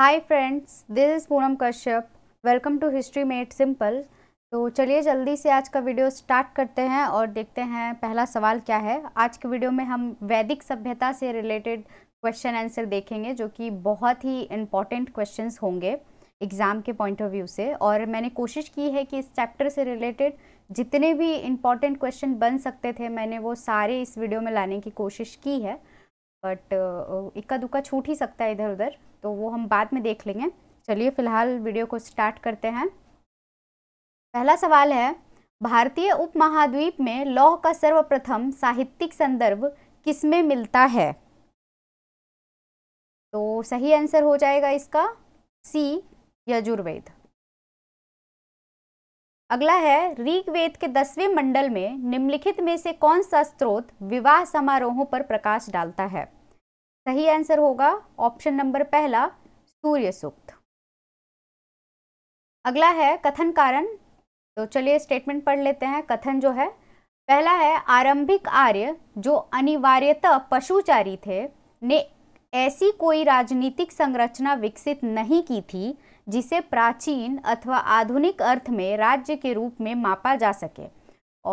hi friends this is Poonam Kashyap welcome to history made simple तो चलिए जल्दी से आज का वीडियो स्टार्ट करते हैं और देखते हैं पहला सवाल क्या है आज के वीडियो में हम वैदिक सभ्यता से रिलेटेड क्वेश्चन आंसर देखेंगे जो कि बहुत ही इम्पॉर्टेंट क्वेश्चंस होंगे एग्ज़ाम के पॉइंट ऑफ व्यू से और मैंने कोशिश की है कि इस चैप्टर से रिलेटेड जितने भी इम्पॉर्टेंट क्वेश्चन बन सकते थे मैंने वो सारे इस वीडियो में लाने की कोशिश की है बट इक्का दुक्का छूट ही सकता है इधर उधर तो वो हम बाद में देख लेंगे चलिए फिलहाल वीडियो को स्टार्ट करते हैं पहला सवाल है भारतीय उपमहाद्वीप में लौह का सर्वप्रथम साहित्यिक संदर्भ किसमें मिलता है तो सही आंसर हो जाएगा इसका सी यजुर्वेद अगला है ऋग्वेद के दसवें मंडल में निम्नलिखित में से कौन सा स्रोत विवाह समारोहों पर प्रकाश डालता है सही आंसर होगा ऑप्शन नंबर पहला सूर्य सूक्त अगला है कथन कारण तो चलिए स्टेटमेंट पढ़ लेते हैं कथन जो है पहला है आरंभिक आर्य जो अनिवार्यतः पशुचारी थे ने ऐसी कोई राजनीतिक संरचना विकसित नहीं की थी जिसे प्राचीन अथवा आधुनिक अर्थ में राज्य के रूप में मापा जा सके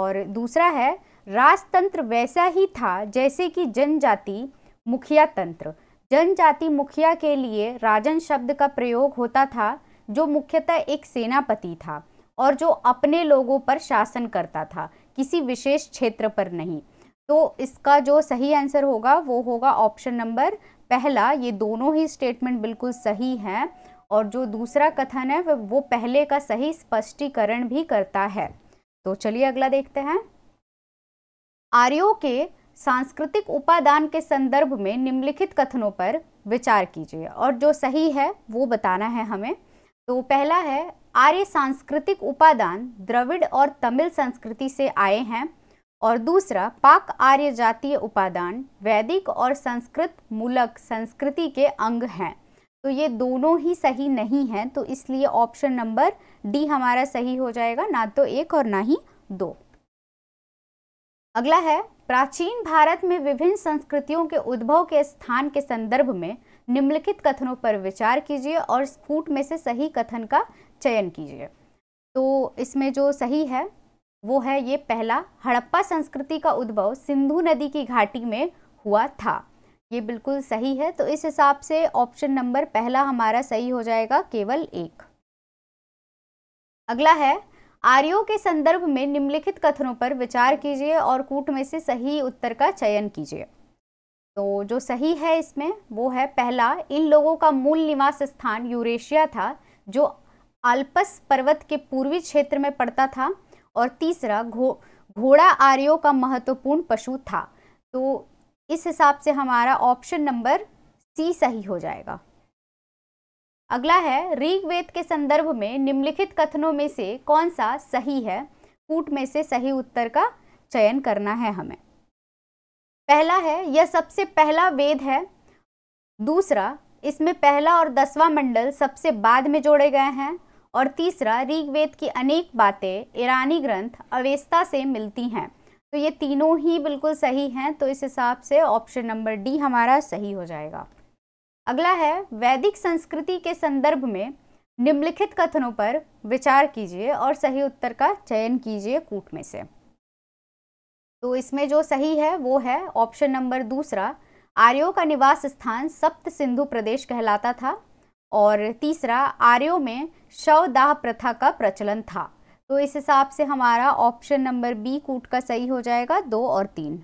और दूसरा है राजतंत्र वैसा ही था जैसे कि जनजाति मुखिया तंत्र जनजाति मुखिया के लिए राजन शब्द का प्रयोग होता था जो मुख्यतः एक सेनापति था और जो अपने लोगों पर शासन करता था किसी विशेष क्षेत्र पर नहीं तो इसका जो सही आंसर होगा वो होगा ऑप्शन नंबर पहला ये दोनों ही स्टेटमेंट बिल्कुल सही हैं और जो दूसरा कथन है वो पहले का सही स्पष्टीकरण भी करता है तो चलिए अगला देखते हैं आर्यो के सांस्कृतिक उपादान के संदर्भ में निम्नलिखित कथनों पर विचार कीजिए और जो सही है वो बताना है हमें तो पहला है आर्य सांस्कृतिक उपादान द्रविड़ और तमिल संस्कृति से आए हैं और दूसरा पाक आर्य जातीय उपादान वैदिक और संस्कृत मूलक संस्कृति के अंग हैं तो ये दोनों ही सही नहीं हैं तो इसलिए ऑप्शन नंबर डी हमारा सही हो जाएगा ना तो एक और ना ही दो अगला है प्राचीन भारत में विभिन्न संस्कृतियों के उद्भव के स्थान के संदर्भ में निम्नलिखित कथनों पर विचार कीजिए और स्कूट में से सही कथन का चयन कीजिए तो इसमें जो सही है वो है ये पहला हड़प्पा संस्कृति का उद्भव सिंधु नदी की घाटी में हुआ था ये बिल्कुल सही है तो इस हिसाब से ऑप्शन नंबर पहला हमारा सही हो जाएगा केवल एक अगला है आर्यों के संदर्भ में निम्नलिखित कथनों पर विचार कीजिए और कूट में से सही उत्तर का चयन कीजिए तो जो सही है इसमें वो है पहला इन लोगों का मूल निवास स्थान यूरेशिया था जो आल्पस पर्वत के पूर्वी क्षेत्र में पड़ता था और तीसरा घो घोड़ा आर्यों का महत्वपूर्ण पशु था तो इस हिसाब से हमारा ऑप्शन नंबर सी सही हो जाएगा अगला है ऋग्वेद के संदर्भ में निम्नलिखित कथनों में से कौन सा सही है कूट में से सही उत्तर का चयन करना है हमें पहला है यह सबसे पहला वेद है दूसरा इसमें पहला और दसवां मंडल सबसे बाद में जोड़े गए हैं और तीसरा ऋग्वेद की अनेक बातें ईरानी ग्रंथ अवेस्ता से मिलती हैं तो ये तीनों ही बिल्कुल सही हैं तो इस हिसाब से ऑप्शन नंबर डी हमारा सही हो जाएगा अगला है वैदिक संस्कृति के संदर्भ में निम्नलिखित कथनों पर विचार कीजिए और सही उत्तर का चयन कीजिए कूट में से तो इसमें जो सही है वो है ऑप्शन नंबर दूसरा आर्यों का निवास स्थान सप्त सिंधु प्रदेश कहलाता था और तीसरा आर्यों में शव दाह प्रथा का प्रचलन था तो इस हिसाब से हमारा ऑप्शन नंबर बी कूट का सही हो जाएगा दो और तीन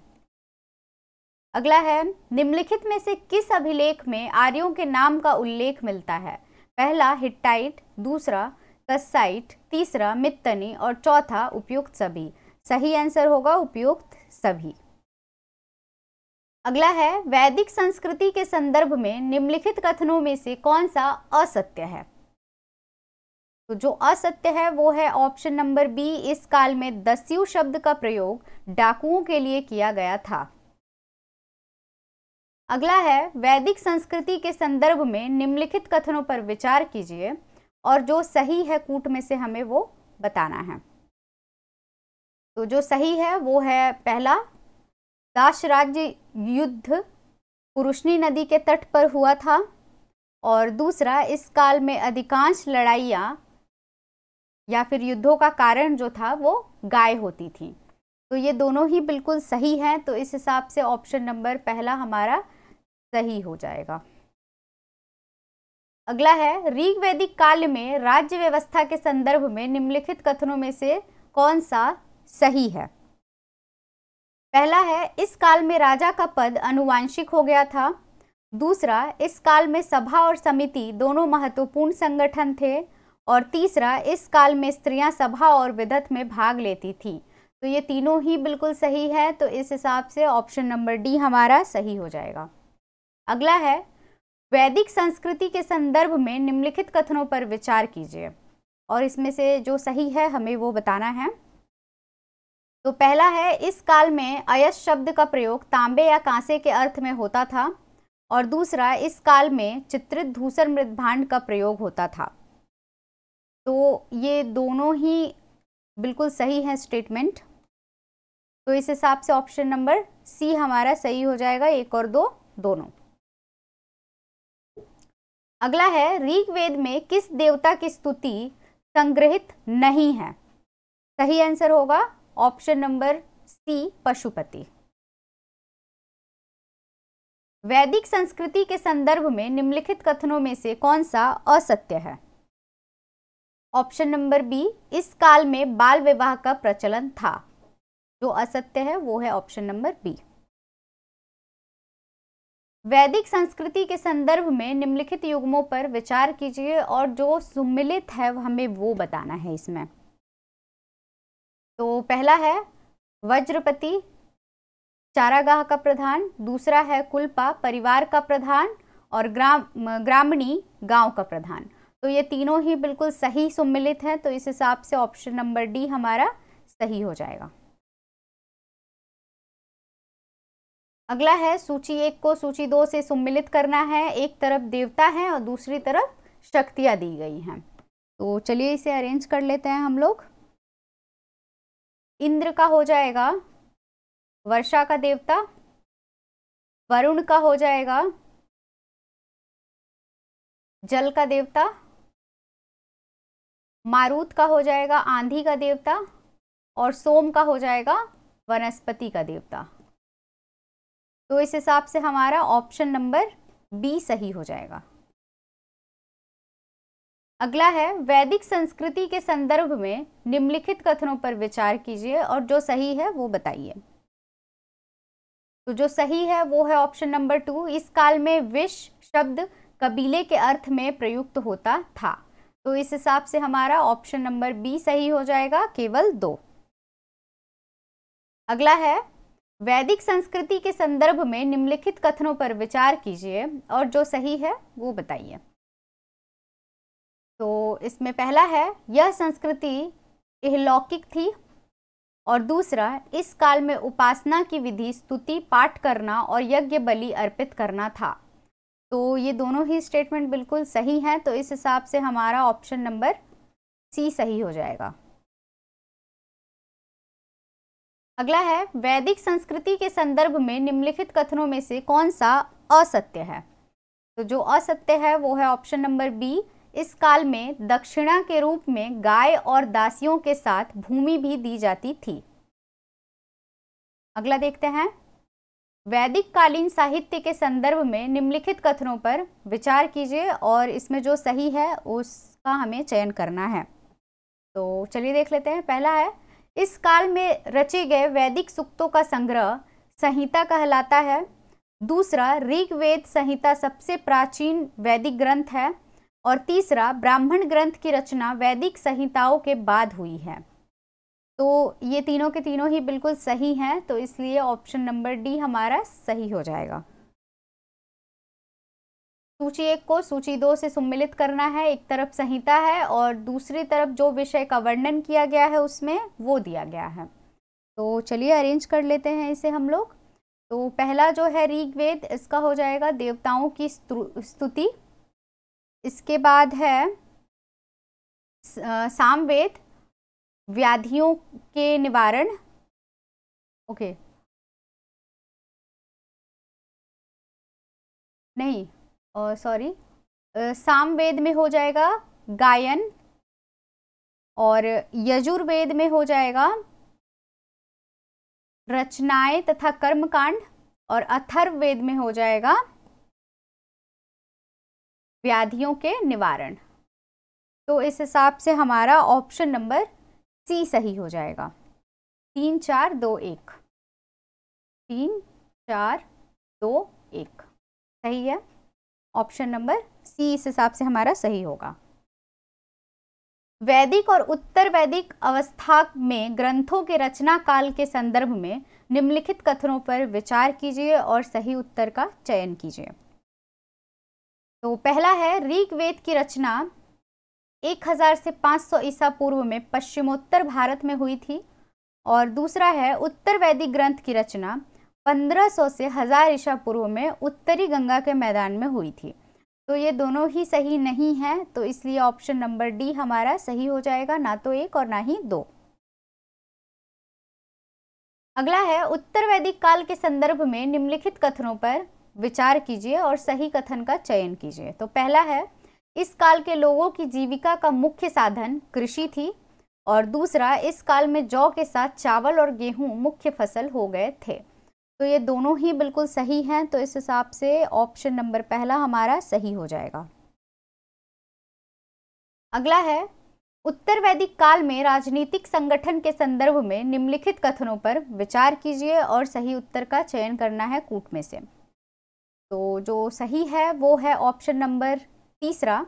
अगला है निम्नलिखित में से किस अभिलेख में आर्यों के नाम का उल्लेख मिलता है पहला हिट्टाइट दूसरा कस्साइट तीसरा मित्तनी और चौथा उपयुक्त सभी सही आंसर होगा उपयुक्त सभी अगला है वैदिक संस्कृति के संदर्भ में निम्नलिखित कथनों में से कौन सा असत्य है तो जो असत्य है वो है ऑप्शन नंबर बी इस काल में दस्यु शब्द का प्रयोग डाकुओं के लिए किया गया था अगला है वैदिक संस्कृति के संदर्भ में निम्नलिखित कथनों पर विचार कीजिए और जो सही है कूट में से हमें वो बताना है तो जो सही है वो है पहला दास राज्य युद्ध पुरुषनी नदी के तट पर हुआ था और दूसरा इस काल में अधिकांश लड़ाइयाँ या फिर युद्धों का कारण जो था वो गाय होती थी तो ये दोनों ही बिल्कुल सही हैं तो इस हिसाब से ऑप्शन नंबर पहला हमारा सही हो जाएगा अगला है ऋग्वैदिक काल में राज्य व्यवस्था के संदर्भ में निम्नलिखित कथनों में से कौन सा सही है पहला है इस काल में राजा का पद अनुवांशिक हो गया था दूसरा इस काल में सभा और समिति दोनों महत्वपूर्ण संगठन थे और तीसरा इस काल में स्त्रियां सभा और विधत में भाग लेती थी तो ये तीनों ही बिल्कुल सही है तो इस हिसाब से ऑप्शन नंबर डी हमारा सही हो जाएगा अगला है वैदिक संस्कृति के संदर्भ में निम्नलिखित कथनों पर विचार कीजिए और इसमें से जो सही है हमें वो बताना है तो पहला है इस काल में अयस शब्द का प्रयोग तांबे या कांसे के अर्थ में होता था और दूसरा इस काल में चित्रित धूसर मृदभांड का प्रयोग होता था तो ये दोनों ही बिल्कुल सही है स्टेटमेंट तो इस हिसाब से ऑप्शन नंबर सी हमारा सही हो जाएगा एक और दो दोनों अगला है ऋग्वेद में किस देवता की स्तुति संग्रहित नहीं है सही आंसर होगा ऑप्शन नंबर सी पशुपति वैदिक संस्कृति के संदर्भ में निम्नलिखित कथनों में से कौन सा असत्य है ऑप्शन नंबर बी इस काल में बाल विवाह का प्रचलन था जो असत्य है वो है ऑप्शन नंबर बी वैदिक संस्कृति के संदर्भ में निम्नलिखित युग्मों पर विचार कीजिए और जो सुमिलित है हमें वो बताना है इसमें तो पहला है वज्रपति चारागाह का प्रधान दूसरा है कुलपा परिवार का प्रधान और ग्राम ग्रामीणी गांव का प्रधान तो ये तीनों ही बिल्कुल सही सुमिलित हैं तो इस हिसाब से ऑप्शन नंबर डी हमारा सही हो जाएगा अगला है सूची एक को सूची दो से सम्मिलित करना है एक तरफ देवता है और दूसरी तरफ शक्तियां दी गई हैं तो चलिए इसे अरेंज कर लेते हैं हम लोग इंद्र का हो जाएगा वर्षा का देवता वरुण का हो जाएगा जल का देवता मारूत का हो जाएगा आंधी का देवता और सोम का हो जाएगा वनस्पति का देवता तो इस हिसाब से हमारा ऑप्शन नंबर बी सही हो जाएगा अगला है वैदिक संस्कृति के संदर्भ में निम्नलिखित कथनों पर विचार कीजिए और जो सही है वो बताइए तो जो सही है वो है ऑप्शन नंबर टू इस काल में विष शब्द कबीले के अर्थ में प्रयुक्त होता था तो इस हिसाब से हमारा ऑप्शन नंबर बी सही हो जाएगा केवल दो अगला है वैदिक संस्कृति के संदर्भ में निम्नलिखित कथनों पर विचार कीजिए और जो सही है वो बताइए तो इसमें पहला है यह संस्कृति इहलौकिक थी और दूसरा इस काल में उपासना की विधि स्तुति पाठ करना और यज्ञ बलि अर्पित करना था तो ये दोनों ही स्टेटमेंट बिल्कुल सही हैं तो इस हिसाब से हमारा ऑप्शन नंबर सी सही हो जाएगा अगला है वैदिक संस्कृति के संदर्भ में निम्नलिखित कथनों में से कौन सा असत्य है तो जो असत्य है वो है ऑप्शन नंबर बी इस काल में दक्षिणा के रूप में गाय और दासियों के साथ भूमि भी दी जाती थी अगला देखते हैं वैदिक कालीन साहित्य के संदर्भ में निम्नलिखित कथनों पर विचार कीजिए और इसमें जो सही है उसका हमें चयन करना है तो चलिए देख लेते हैं पहला है इस काल में रचे गए वैदिक सूक्तों का संग्रह संहिता कहलाता है दूसरा ऋग्वेद संहिता सबसे प्राचीन वैदिक ग्रंथ है और तीसरा ब्राह्मण ग्रंथ की रचना वैदिक संहिताओं के बाद हुई है तो ये तीनों के तीनों ही बिल्कुल सही हैं तो इसलिए ऑप्शन नंबर डी हमारा सही हो जाएगा सूची एक को सूची दो से सम्मिलित करना है एक तरफ संहिता है और दूसरी तरफ जो विषय का वर्णन किया गया है उसमें वो दिया गया है तो चलिए अरेंज कर लेते हैं इसे हम लोग तो पहला जो है ऋग्वेद इसका हो जाएगा देवताओं की स्तुति इसके बाद है सामवेद व्याधियों के निवारण ओके नहीं सॉरी सामवेद में हो जाएगा गायन और यजुर्वेद में हो जाएगा रचनाएं तथा कर्मकांड और अथर्ववेद में हो जाएगा व्याधियों के निवारण तो इस हिसाब से हमारा ऑप्शन नंबर सी सही हो जाएगा तीन चार दो एक तीन चार दो एक सही है ऑप्शन नंबर सी इस हिसाब से हमारा सही होगा वैदिक और उत्तर वैदिक अवस्था में ग्रंथों के रचना काल के संदर्भ में निम्नलिखित कथनों पर विचार कीजिए और सही उत्तर का चयन कीजिए तो पहला है ऋग्वेद की रचना 1000 से 500 ईसा पूर्व में पश्चिमोत्तर भारत में हुई थी और दूसरा है उत्तर वैदिक ग्रंथ की रचना 1500 से हज़ार ईशा पूर्व में उत्तरी गंगा के मैदान में हुई थी तो ये दोनों ही सही नहीं है तो इसलिए ऑप्शन नंबर डी हमारा सही हो जाएगा ना तो एक और ना ही दो अगला है उत्तर वैदिक काल के संदर्भ में निम्नलिखित कथनों पर विचार कीजिए और सही कथन का चयन कीजिए तो पहला है इस काल के लोगों की जीविका का मुख्य साधन कृषि थी और दूसरा इस काल में जौ के साथ चावल और गेहूं मुख्य फसल हो गए थे तो ये दोनों ही बिल्कुल सही हैं तो इस हिसाब से ऑप्शन नंबर पहला हमारा सही हो जाएगा अगला है उत्तर वैदिक काल में राजनीतिक संगठन के संदर्भ में निम्नलिखित कथनों पर विचार कीजिए और सही उत्तर का चयन करना है कूट में से तो जो सही है वो है ऑप्शन नंबर तीसरा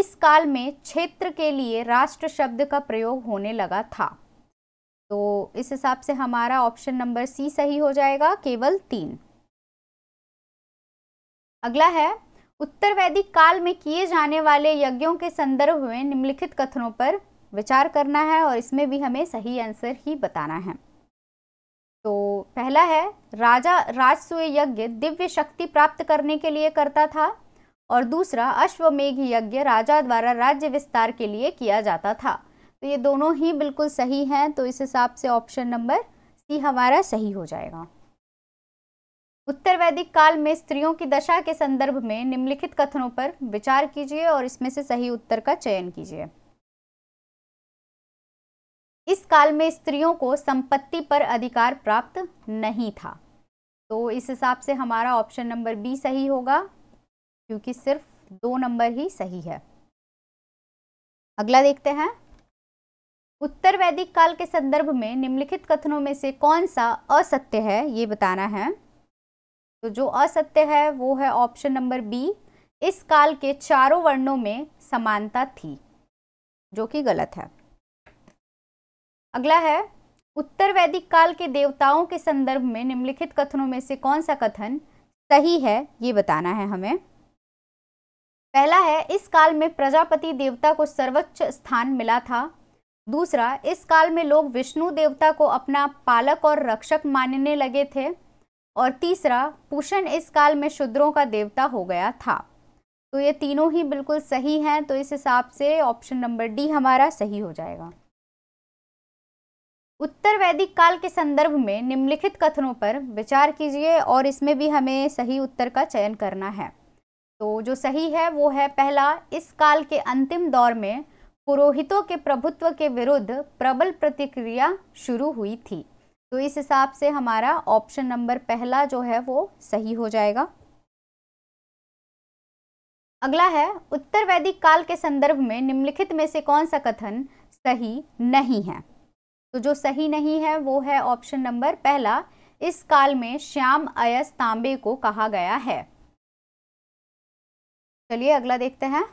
इस काल में क्षेत्र के लिए राष्ट्र शब्द का प्रयोग होने लगा था तो इस हिसाब से हमारा ऑप्शन नंबर सी सही हो जाएगा केवल तीन अगला है उत्तर वैदिक काल में किए जाने वाले यज्ञों के संदर्भ में निम्नलिखित कथनों पर विचार करना है और इसमें भी हमें सही आंसर ही बताना है तो पहला है राजा राजसूय यज्ञ दिव्य शक्ति प्राप्त करने के लिए करता था और दूसरा अश्वमेघ यज्ञ राजा द्वारा राज्य विस्तार के लिए किया जाता था तो ये दोनों ही बिल्कुल सही हैं तो इस हिसाब से ऑप्शन नंबर सी हमारा सही हो जाएगा उत्तर वैदिक काल में स्त्रियों की दशा के संदर्भ में निम्नलिखित कथनों पर विचार कीजिए और इसमें से सही उत्तर का चयन कीजिए इस काल में स्त्रियों को संपत्ति पर अधिकार प्राप्त नहीं था तो इस हिसाब से हमारा ऑप्शन नंबर बी सही होगा क्योंकि सिर्फ दो नंबर ही सही है अगला देखते हैं उत्तर वैदिक काल के संदर्भ में निम्नलिखित कथनों में से कौन सा असत्य है ये बताना है तो जो असत्य है वो है ऑप्शन नंबर बी इस काल के चारों वर्णों में समानता थी जो कि गलत है अगला है उत्तर वैदिक काल के देवताओं के संदर्भ में निम्नलिखित कथनों में से कौन सा कथन सही है ये बताना है हमें पहला है इस काल में प्रजापति देवता को सर्वोच्च स्थान मिला था दूसरा इस काल में लोग विष्णु देवता को अपना पालक और रक्षक मानने लगे थे और तीसरा पूषण इस काल में शूद्रों का देवता हो गया था तो ये तीनों ही बिल्कुल सही हैं तो इस हिसाब से ऑप्शन नंबर डी हमारा सही हो जाएगा उत्तर वैदिक काल के संदर्भ में निम्नलिखित कथनों पर विचार कीजिए और इसमें भी हमें सही उत्तर का चयन करना है तो जो सही है वो है पहला इस काल के अंतिम दौर में पुरोहितों के प्रभुत्व के विरुद्ध प्रबल प्रतिक्रिया शुरू हुई थी तो इस हिसाब से हमारा ऑप्शन नंबर पहला जो है वो सही हो जाएगा अगला है उत्तर वैदिक काल के संदर्भ में निम्नलिखित में से कौन सा कथन सही नहीं है तो जो सही नहीं है वो है ऑप्शन नंबर पहला इस काल में श्याम अयस तांबे को कहा गया है चलिए अगला देखते हैं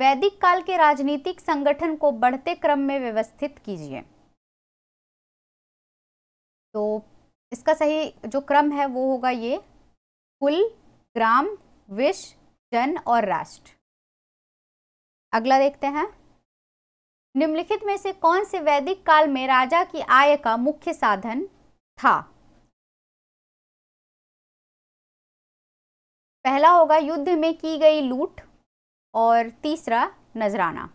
वैदिक काल के राजनीतिक संगठन को बढ़ते क्रम में व्यवस्थित कीजिए तो इसका सही जो क्रम है वो होगा ये कुल ग्राम विश्व जन और राष्ट्र अगला देखते हैं निम्नलिखित में से कौन से वैदिक काल में राजा की आय का मुख्य साधन था पहला होगा युद्ध में की गई लूट और तीसरा नजराना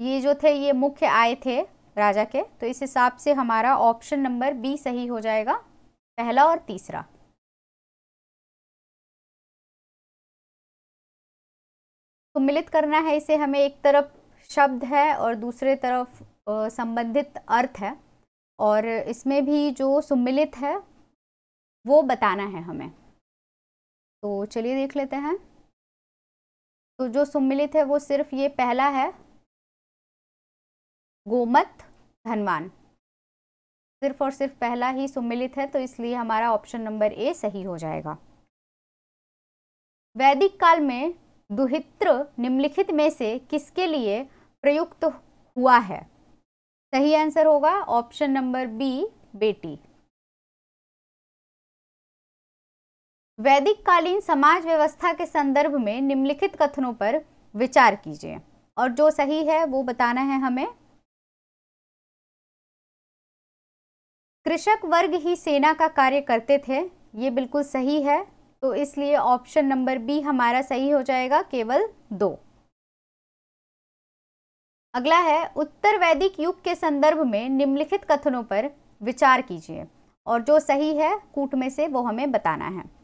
ये जो थे ये मुख्य आय थे राजा के तो इस हिसाब से हमारा ऑप्शन नंबर बी सही हो जाएगा पहला और तीसरा तो मिलित करना है इसे हमें एक तरफ शब्द है और दूसरे तरफ संबंधित अर्थ है और इसमें भी जो सुमिलित है वो बताना है हमें तो चलिए देख लेते हैं तो जो सम्मिलित है वो सिर्फ ये पहला है गोमत धनवान सिर्फ और सिर्फ पहला ही सुमिलित है तो इसलिए हमारा ऑप्शन नंबर ए सही हो जाएगा वैदिक काल में दुहित्र निम्नलिखित में से किसके लिए प्रयुक्त हुआ है सही आंसर होगा ऑप्शन नंबर बी बेटी वैदिक कालीन समाज व्यवस्था के संदर्भ में निम्नलिखित कथनों पर विचार कीजिए और जो सही है वो बताना है हमें कृषक वर्ग ही सेना का कार्य करते थे ये बिल्कुल सही है तो इसलिए ऑप्शन नंबर बी हमारा सही हो जाएगा केवल दो अगला है उत्तर वैदिक युग के संदर्भ में निम्नलिखित कथनों पर विचार कीजिए और जो सही है कूट में से वो हमें बताना है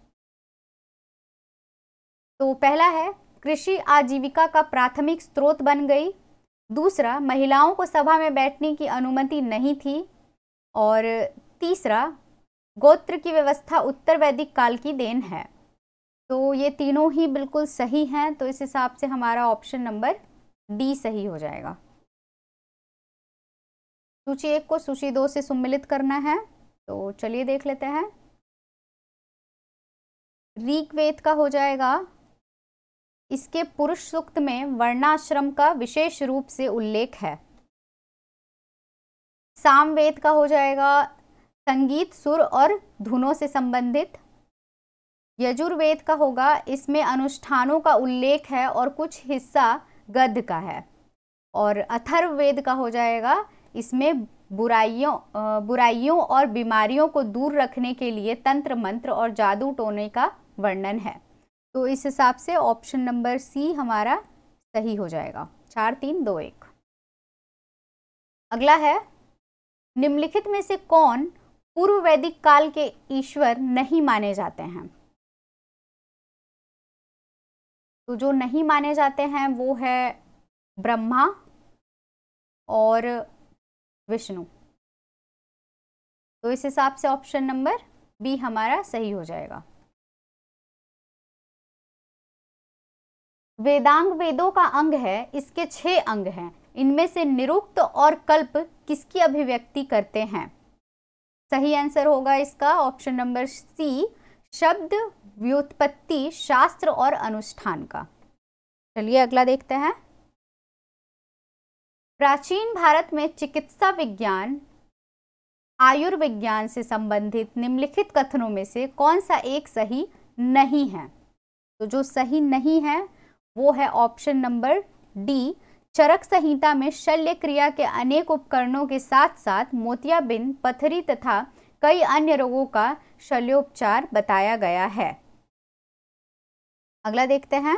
तो पहला है कृषि आजीविका का प्राथमिक स्रोत बन गई दूसरा महिलाओं को सभा में बैठने की अनुमति नहीं थी और तीसरा गोत्र की व्यवस्था उत्तर वैदिक काल की देन है तो ये तीनों ही बिल्कुल सही हैं तो इस हिसाब से हमारा ऑप्शन नंबर डी सही हो जाएगा सूची एक को सूची दो से सम्मिलित करना है तो चलिए देख लेते हैं ऋग्वेद का हो जाएगा इसके पुरुष सूक्त में वर्णाश्रम का विशेष रूप से उल्लेख है सामवेद का हो जाएगा संगीत सुर और धुनों से संबंधित यजुर्वेद का होगा इसमें अनुष्ठानों का उल्लेख है और कुछ हिस्सा गद्य का है और अथर्ववेद का हो जाएगा इसमें बुराइयों बुराइयों और बीमारियों को दूर रखने के लिए तंत्र मंत्र और जादू टोने का वर्णन है तो इस हिसाब से ऑप्शन नंबर सी हमारा सही हो जाएगा चार तीन दो एक अगला है निम्नलिखित में से कौन पूर्व वैदिक काल के ईश्वर नहीं माने जाते हैं तो जो नहीं माने जाते हैं वो है ब्रह्मा और विष्णु तो इस हिसाब से ऑप्शन नंबर बी हमारा सही हो जाएगा वेदांग वेदों का अंग है इसके छह अंग हैं इनमें से निरुक्त और कल्प किसकी अभिव्यक्ति करते हैं सही आंसर होगा इसका ऑप्शन नंबर सी शब्द व्युत्पत्ति शास्त्र और अनुष्ठान का चलिए अगला देखते हैं प्राचीन भारत में चिकित्सा विज्ञान आयुर्विज्ञान से संबंधित निम्नलिखित कथनों में से कौन सा एक सही नहीं है तो जो सही नहीं है वो है option number D Charak Samhita में शल्य क्रिया के अनेक उपकरणों के साथ साथ मोतियाबिंद पथरी तथा कई अन्य रोगों का शल्योपचार बताया गया है अगला देखते हैं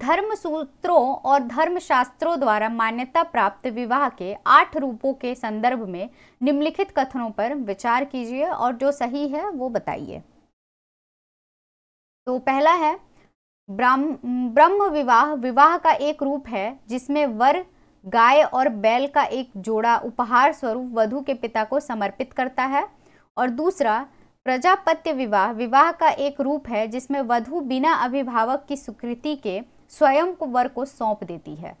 धर्म सूत्रों और धर्म शास्त्रों द्वारा मान्यता प्राप्त विवाह के आठ रूपों के संदर्भ में निम्नलिखित कथनों पर विचार कीजिए और जो सही है वो बताइए तो पहला है ब्रह्म विवाह विवाह का एक रूप है जिसमें वर गाय और बैल का एक जोड़ा उपहार स्वरूप वधु के पिता को समर्पित करता है और दूसरा प्रजापत्य विवाह विवाह का एक रूप है जिसमें वधु बिना अभिभावक की स्वीकृति के स्वयं को वर को सौंप देती है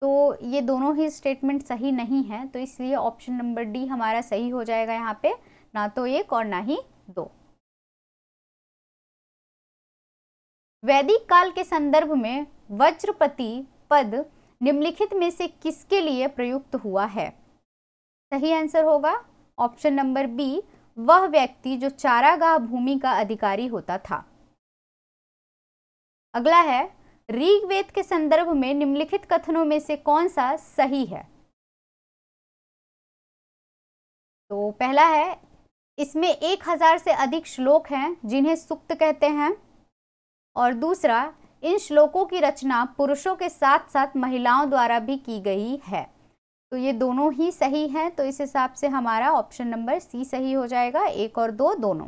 तो ये दोनों ही स्टेटमेंट सही नहीं है तो इसलिए ऑप्शन नंबर डी हमारा सही हो जाएगा यहाँ पे ना तो एक और ना ही दो वैदिक काल के संदर्भ में वज्रपति पद निम्नलिखित में से किसके लिए प्रयुक्त हुआ है सही आंसर होगा ऑप्शन नंबर बी वह व्यक्ति जो चारागाह भूमि का अधिकारी होता था अगला है ऋग्वेद के संदर्भ में निम्नलिखित कथनों में से कौन सा सही है तो पहला है इसमें एक हजार से अधिक श्लोक हैं जिन्हें सुक्त कहते हैं और दूसरा इन श्लोकों की रचना पुरुषों के साथ साथ महिलाओं द्वारा भी की गई है तो ये दोनों ही सही हैं तो इस हिसाब से हमारा ऑप्शन नंबर सी सही हो जाएगा एक और दो दोनों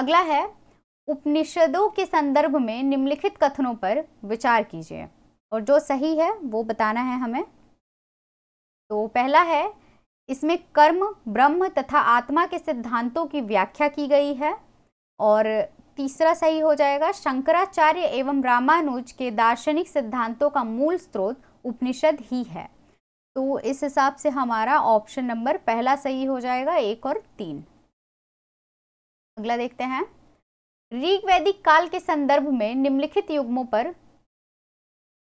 अगला है उपनिषदों के संदर्भ में निम्नलिखित कथनों पर विचार कीजिए और जो सही है वो बताना है हमें तो पहला है इसमें कर्म ब्रह्म तथा आत्मा के सिद्धांतों की व्याख्या की गई है और तीसरा सही हो जाएगा शंकराचार्य एवं रामानुज के दार्शनिक सिद्धांतों का मूल स्रोत उपनिषद ही है तो इस हिसाब से हमारा ऑप्शन नंबर पहला सही हो जाएगा एक और तीन अगला देखते हैं ऋग वैदिक काल के संदर्भ में निम्नलिखित युग्मों पर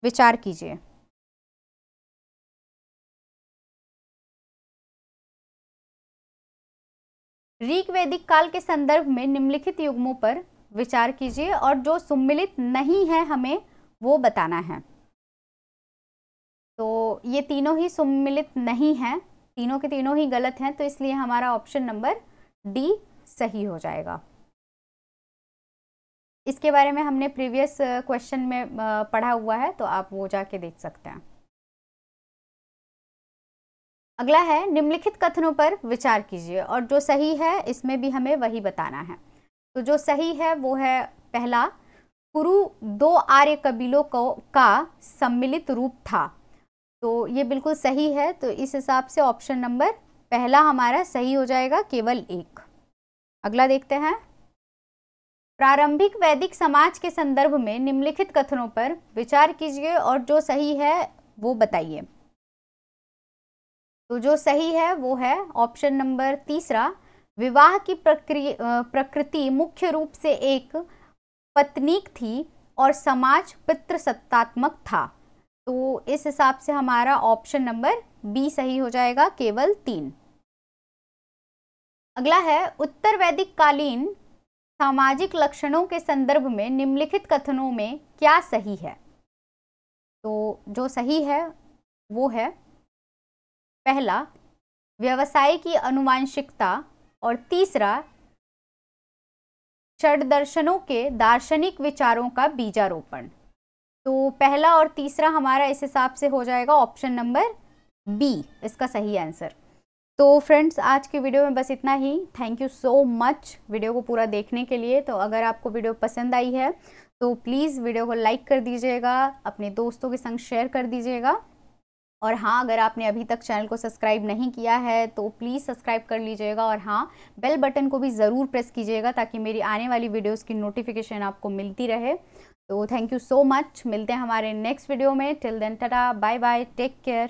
विचार कीजिए ऋग वैदिक काल के संदर्भ में निम्नलिखित युग्मों पर विचार कीजिए और जो सम्मिलित नहीं है हमें वो बताना है तो ये तीनों ही सुमिलित नहीं है तीनों के तीनों ही गलत हैं तो इसलिए हमारा ऑप्शन नंबर डी सही हो जाएगा इसके बारे में हमने प्रीवियस क्वेश्चन में पढ़ा हुआ है तो आप वो जाके देख सकते हैं अगला है निम्नलिखित कथनों पर विचार कीजिए और जो सही है इसमें भी हमें वही बताना है तो जो सही है वो है पहला कुरु दो आर्य कबीलों को का सम्मिलित रूप था तो ये बिल्कुल सही है तो इस हिसाब से ऑप्शन नंबर पहला हमारा सही हो जाएगा केवल एक अगला देखते हैं प्रारंभिक वैदिक समाज के संदर्भ में निम्नलिखित कथनों पर विचार कीजिए और जो सही है वो बताइए तो जो सही है वो है ऑप्शन नंबर तीसरा विवाह की प्रक्रिया प्रकृति मुख्य रूप से एक पत्नीक थी और समाज पितृसत्तात्मक था तो इस हिसाब से हमारा ऑप्शन नंबर बी सही हो जाएगा केवल तीन अगला है उत्तर वैदिक कालीन सामाजिक लक्षणों के संदर्भ में निम्नलिखित कथनों में क्या सही है तो जो सही है वो है पहला व्यवसाय की अनुवांशिकता और तीसरा षड दर्शनों के दार्शनिक विचारों का बीजारोपण तो पहला और तीसरा हमारा इस हिसाब से हो जाएगा ऑप्शन नंबर बी इसका सही आंसर तो फ्रेंड्स आज के वीडियो में बस इतना ही thank you so much video को पूरा देखने के लिए तो अगर आपको वीडियो पसंद आई है तो प्लीज़ वीडियो को लाइक कर दीजिएगा अपने दोस्तों के संग शेयर कर दीजिएगा और हाँ अगर आपने अभी तक चैनल को सब्सक्राइब नहीं किया है तो प्लीज़ सब्सक्राइब कर लीजिएगा और हाँ बेल बटन को भी ज़रूर प्रेस कीजिएगा ताकि मेरी आने वाली वीडियोस की नोटिफिकेशन आपको मिलती रहे तो थैंक यू सो मच मिलते हैं हमारे नेक्स्ट वीडियो में till then tata bye bye take care